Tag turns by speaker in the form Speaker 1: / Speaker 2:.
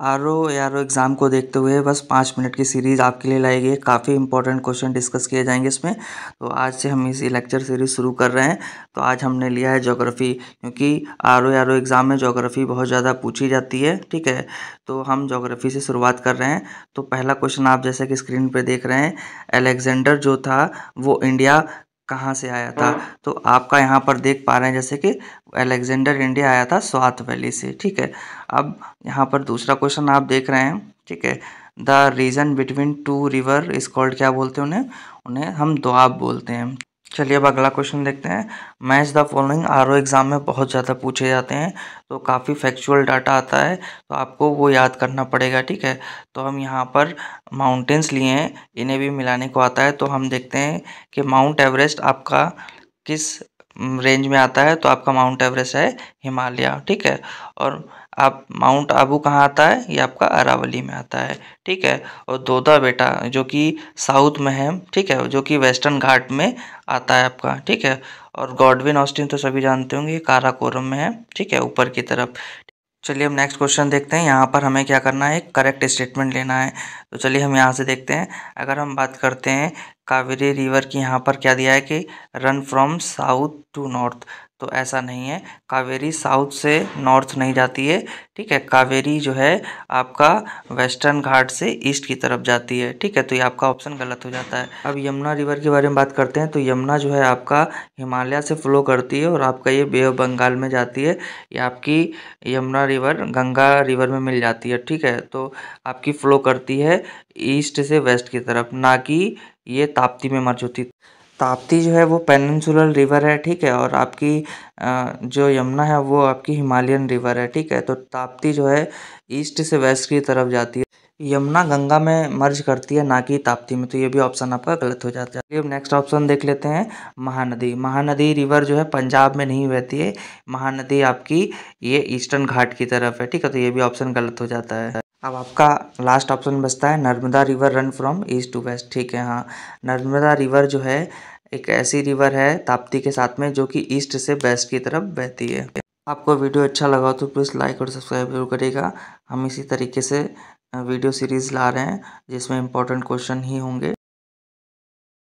Speaker 1: Are O R O exam को देखते हुए बस पाँच मिनट की सीरीज़ आपके लिए लाई गई काफ़ी इंपॉर्टेंट क्वेश्चन डिस्कस किए जाएंगे इसमें तो आज से हम इस लेक्चर सीरीज़ शुरू कर रहे हैं तो आज हमने लिया है ज्योग्राफी क्योंकि R O R O exam में जोग्राफ़ी बहुत ज़्यादा पूछी जाती है ठीक है तो हम जोग्राफ़ी से शुरुआत कर रहे हैं तो पहला क्वेश्चन आप जैसे कि स्क्रीन पर देख रहे हैं अलेक्जेंडर जो था वो इंडिया कहाँ से आया था हाँ। तो आपका यहाँ पर देख पा रहे हैं जैसे कि अलेक्जेंडर इंडिया आया था स्वात वैली से ठीक है अब यहाँ पर दूसरा क्वेश्चन आप देख रहे हैं ठीक है the region between two river is called क्या बोलते हैं उन्हें उन्हें हम दोआब बोलते हैं चलिए अब अगला क्वेश्चन देखते हैं match the following R O exam में बहुत ज़्यादा पूछे जाते हैं तो काफ़ी फैक्चुअल डाटा आता है तो आपको वो याद करना पड़ेगा ठीक है तो हम यहाँ पर माउंटेंस लिए हैं इन्हें भी मिलाने को आता है तो हम देखते हैं कि माउंट एवरेस्ट आपका किस रेंज में आता है तो आपका माउंट एवरेस्ट है हिमालय ठीक है और आप माउंट आबू कहाँ आता है ये आपका अरावली में आता है ठीक है और दोदा बेटा जो कि साउथ में है ठीक है जो कि वेस्टर्न घाट में आता है आपका ठीक है और गॉडविन ऑस्टिन तो सभी जानते होंगे काराकोरम में है ठीक है ऊपर की तरफ चलिए हम नेक्स्ट क्वेश्चन देखते हैं यहाँ पर हमें क्या करना है करेक्ट स्टेटमेंट लेना है तो चलिए हम यहाँ से देखते हैं अगर हम बात करते हैं कावेरी रिवर की यहाँ पर क्या दिया है कि run from south to north तो ऐसा नहीं है कावेरी साउथ से नॉर्थ नहीं जाती है ठीक है कावेरी जो है आपका वेस्टर्न घाट से ईस्ट की तरफ जाती है ठीक है तो ये आपका ऑप्शन गलत हो जाता है अब यमुना रिवर के बारे में बात करते हैं तो यमुना जो है आपका हिमालय से फ्लो करती है और आपका ये बे ऑफ बंगाल में जाती है ये आपकी यमुना रिवर गंगा रिवर में मिल जाती है ठीक है तो आपकी फ्लो करती है ईस्ट से वेस्ट की तरफ ना कि ये ताप्ती में मर्ज होती ताप्ती जो है वो पेनिनसुलर रिवर है ठीक है और आपकी जो यमुना है वो आपकी हिमालयन रिवर है ठीक है तो ताप्ती जो है ईस्ट से वेस्ट की तरफ जाती है यमुना गंगा में मर्ज करती है ना कि ताप्ती में तो ये भी ऑप्शन आपका गलत हो जाता है अब नेक्स्ट ऑप्शन देख लेते हैं महानदी महानदी रिवर जो है पंजाब में नहीं बहती है महानदी आपकी ये ईस्टर्न घाट की तरफ है ठीक है तो ये भी ऑप्शन गलत हो जाता है अब आपका लास्ट ऑप्शन बचता है Narmada river run from east to west ठीक है हाँ नर्मदा रिवर जो है एक ऐसी रिवर है ताप्ती के साथ में जो कि ईस्ट से वेस्ट की तरफ बहती है आपको वीडियो अच्छा लगा हो तो प्लीज़ लाइक और सब्सक्राइब जरूर करिएगा हम इसी तरीके से वीडियो सीरीज़ ला रहे हैं जिसमें इंपॉर्टेंट क्वेश्चन ही होंगे